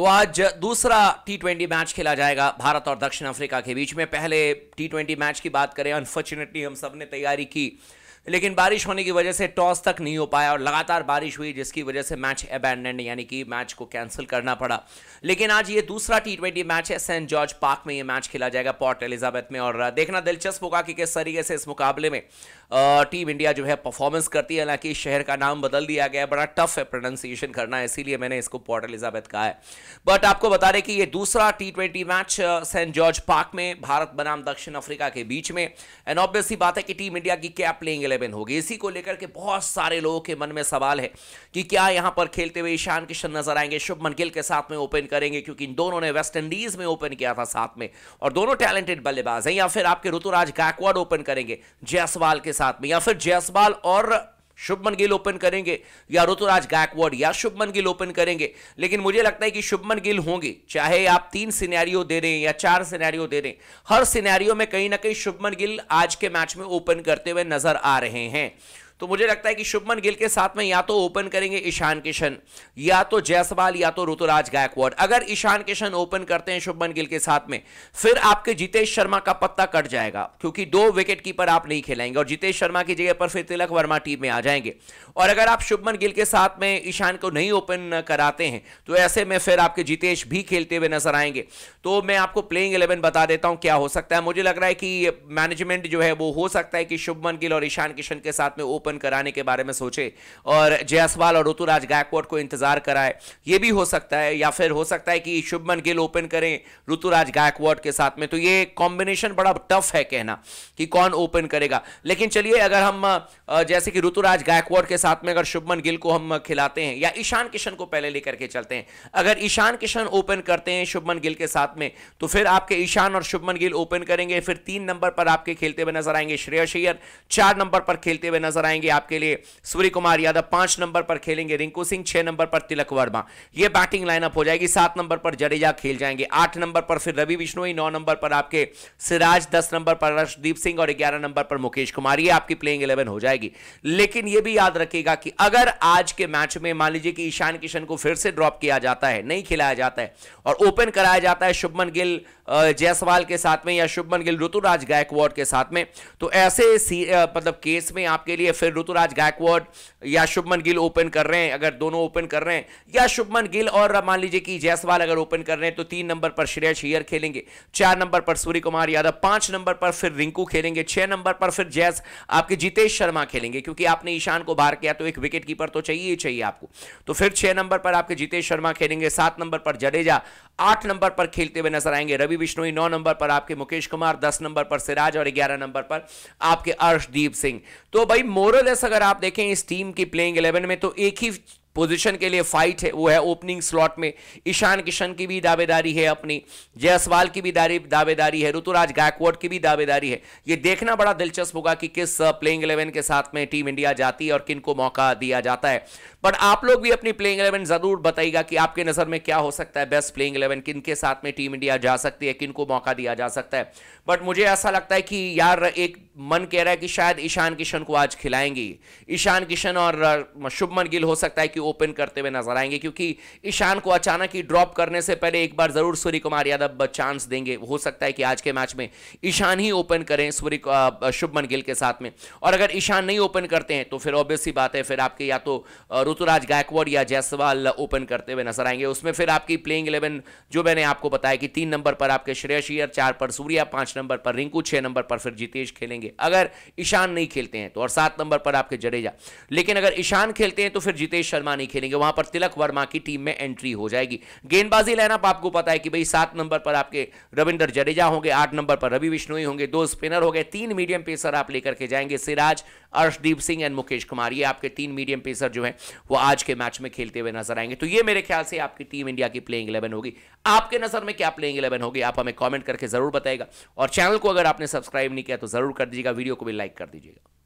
तो आज दूसरा टी ट्वेंटी मैच खेला जाएगा भारत और दक्षिण अफ्रीका के बीच में पहले टी ट्वेंटी मैच की बात करें अनफॉर्चुनेटली हम सब ने तैयारी की लेकिन बारिश होने की वजह से टॉस तक नहीं हो पाया और लगातार बारिश हुई जिसकी वजह से मैच अबैंडेंड यानी कि मैच को कैंसिल करना पड़ा लेकिन आज ये दूसरा टी ट्वेंटी मैच है सेंट जॉर्ज पार्क में ये मैच खेला जाएगा पोर्ट एलिजाबेथ में और देखना दिलचस्प होगा कि किस तरीके से इस मुकाबले में टीम इंडिया जो है परफॉर्मेंस करती है हालांकि शहर का नाम बदल दिया गया है बड़ा टफ है प्रोनाउंसिएशन करना है इसीलिए मैंने इसको पोर्ट एलिजाबेथ कहा है बट आपको बता दें कि ये दूसरा T twenty match Saint George Park में भारत बनाम दक्षिण अफ्रीका के बीच में एंड ऑब्वियसली बात है कि टीम इंडिया की क्या प्लेइंग इलेवन होगी इसी को लेकर के बहुत सारे लोगों के मन में सवाल है कि क्या यहां पर खेलते हुए ईशान किशन नजर आएंगे शुभमन गिल के साथ में ओपन करेंगे क्योंकि इन दोनों ने वेस्ट इंडीज में ओपन किया था साथ में और दोनों टैलेंटेड बल्लेबाज हैं या फिर आपके ऋतुराज गायकवाड ओपन करेंगे जयसवाल के साथ में या फिर जयसवाल और शुभमन गिल ओपन करेंगे या ऋतुराज गायकवाड या शुभमन गिल ओपन करेंगे लेकिन मुझे लगता है कि शुभमन गिल होंगे चाहे आप तीन सिनेरियो दे रहे हैं या चार सिनेरियो दे रहे हैं हर सिनेरियो में कहीं ना कहीं शुभमन गिल आज के मैच में ओपन करते हुए नजर आ रहे हैं तो मुझे लगता है कि शुभमन गिल के साथ में या तो ओपन करेंगे ईशान किशन या तो जयसवाल या तो ऋतुराज गायकवाड अगर ईशान किशन ओपन करते हैं शुभमन गिल के साथ में फिर आपके जितेश शर्मा का पत्ता कट जाएगा क्योंकि दो विकेट कीपर आप नहीं खेलाएंगे और जितेश शर्मा की जगह पर फिर तिलक वर्मा टीम में आ जाएंगे और अगर आप शुभमन गिल के साथ में ईशान को नहीं ओपन कराते हैं तो ऐसे में फिर आपके जितेश भी खेलते हुए नजर आएंगे तो मैं आपको प्लेइंग इलेवन बता देता हूं क्या हो सकता है मुझे लग रहा है कि मैनेजमेंट जो है वो हो सकता है कि शुभमन गिल और ईशान किशन के साथ में ओपन ओपन कराने के बारे में सोचे और जयसवाल और ऋतुराज गायकवाड को इंतजार कराए ये भी हो सकता है या फिर हो सकता है कि शुभमन गिल ओपन करें ऋतुराज गायकवाड के साथ में तो ये कॉम्बिनेशन बड़ा टफ है कहना कि कौन ओपन करेगा लेकिन चलिए अगर हम जैसे कि ऋतुराज गायकवाड के साथ में अगर शुभमन गिल को हम खिलाते हैं या ईशान किशन को पहले लेकर के चलते हैं अगर ईशान किशन ओपन करते हैं शुभमन गिल के साथ में तो फिर आपके ईशान और शुभमन गिल ओपन करेंगे फिर तीन नंबर पर आपके खेलते हुए नजर आएंगे श्रेयस अय्यर चार नंबर पर खेलते हुए नजर आएंगे आएंगे आपके लिए सूर्य कुमार यादव पांच नंबर पर खेलेंगे रिंकू सिंह छह नंबर पर तिलक वर्मा ये बैटिंग लाइनअप हो जाएगी सात नंबर पर जडेजा खेल जाएंगे आठ नंबर पर फिर रवि बिश्नोई नौ नंबर पर आपके सिराज दस नंबर पर हर्षदीप सिंह और ग्यारह नंबर पर मुकेश कुमार ये आपकी प्लेइंग इलेवन हो जाएगी लेकिन यह भी याद रखेगा कि अगर आज के मैच में मान लीजिए कि ईशान किशन को फिर से ड्रॉप किया जाता है नहीं खिलाया जाता है और ओपन कराया जाता है शुभमन गिल जयसवाल के साथ में या शुभमन गिल ऋतुराज गायकवाड़ के साथ में तो ऐसे मतलब केस में आपके लिए फिर ऋतुराज गायकवाड या शुभमन गिल ओपन कर रहे हैं अगर दोनों ओपन कर रहे हैं या शुभमन गिल और मान लीजिए कि जयसवाल अगर ओपन कर रहे हैं तो तीन नंबर पर श्रेय शेयर खेलेंगे चार नंबर पर सूर्य कुमार यादव पांच नंबर पर फिर रिंकू खेलेंगे छह नंबर पर फिर जैस आपके जितेश शर्मा खेलेंगे क्योंकि आपने ईशान को बाहर किया तो एक विकेट कीपर तो चाहिए ही चाहिए आपको तो फिर छह नंबर पर आपके जितेश शर्मा खेलेंगे सात नंबर पर जडेजा आठ नंबर पर खेलते हुए नजर आएंगे रवि बिश्नोई नौ नंबर पर आपके मुकेश कुमार दस नंबर पर सिराज और ग्यारह नंबर पर आपके अर्शदीप सिंह तो भाई मोरलेस अगर आप देखें इस टीम की प्लेइंग इलेवन में तो एक ही पोजीशन के लिए फाइट है वो है ओपनिंग स्लॉट में ईशान किशन की भी दावेदारी है अपनी जयसवाल की भी दावेदारी है ऋतुराज गायकवाड की भी दावेदारी है ये देखना बड़ा दिलचस्प होगा कि किस प्लेइंग uh, इलेवन के साथ में टीम इंडिया जाती है और किन को मौका दिया जाता है बट आप लोग भी अपनी प्लेइंग इलेवन जरूर बताइएगा कि आपके नज़र में क्या हो सकता है बेस्ट प्लेइंग इलेवन किन के साथ में टीम इंडिया जा सकती है किन को मौका दिया जा सकता है बट मुझे ऐसा लगता है कि यार एक मन कह रहा है कि शायद ईशान किशन को आज खिलाएंगी ईशान किशन और uh, शुभमन गिल हो सकता है कि की ओपन करते हुए नजर आएंगे क्योंकि ईशान को अचानक ही ड्रॉप करने से पहले एक बार जरूर सूर्य कुमार यादव चांस देंगे हो सकता है कि आज के मैच में ईशान ही ओपन करें सूर्य शुभमन गिल के साथ में और अगर ईशान नहीं ओपन करते हैं तो फिर ऑब्वियस ही बात है फिर आपके या तो ऋतुराज गायकवाड़ या जयसवाल ओपन करते हुए नजर आएंगे उसमें फिर आपकी प्लेइंग इलेवन जो मैंने आपको बताया कि तीन नंबर पर आपके श्रेयशियर चार पर सूर्या पांच नंबर पर रिंकू छह नंबर पर फिर जितेश खेलेंगे अगर ईशान नहीं खेलते हैं तो और सात नंबर पर आपके जडेजा लेकिन अगर ईशान खेलते हैं तो फिर जितेश शर्मा वर्मा नहीं खेलेंगे वहां पर तिलक वर्मा की टीम में एंट्री हो जाएगी गेंदबाजी लाइनअप आपको पता है कि भाई सात नंबर पर आपके रविंदर जडेजा होंगे आठ नंबर पर रवि विश्नोई होंगे दो स्पिनर हो गए तीन मीडियम पेसर आप लेकर के जाएंगे सिराज अर्शदीप सिंह एंड मुकेश कुमार ये आपके तीन मीडियम पेसर जो है वो आज के मैच में खेलते हुए नजर आएंगे तो ये मेरे ख्याल से आपकी टीम इंडिया की प्लेइंग इलेवन होगी आपके नजर में क्या प्लेइंग इलेवन होगी आप हमें कॉमेंट करके जरूर बताएगा और चैनल को अगर आपने सब्सक्राइब नहीं किया तो जरूर कर दीजिएगा वीडियो को भी लाइक कर दीजिएगा